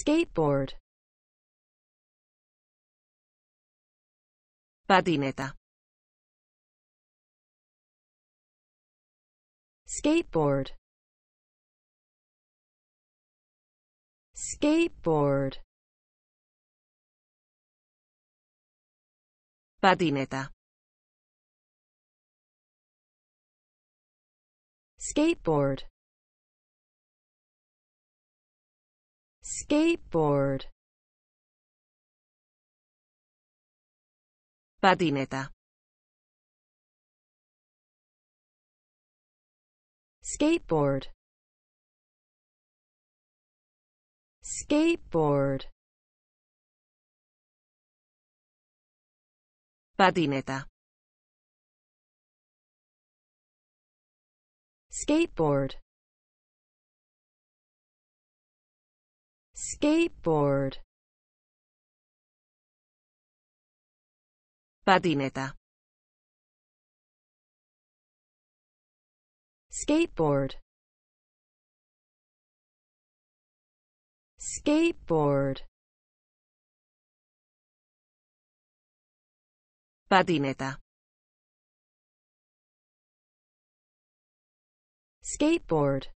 skateboard patineta skateboard skateboard patineta skateboard skateboard, patineta, skateboard, skateboard, patineta. skateboard skateboard patineta skateboard skateboard patineta skateboard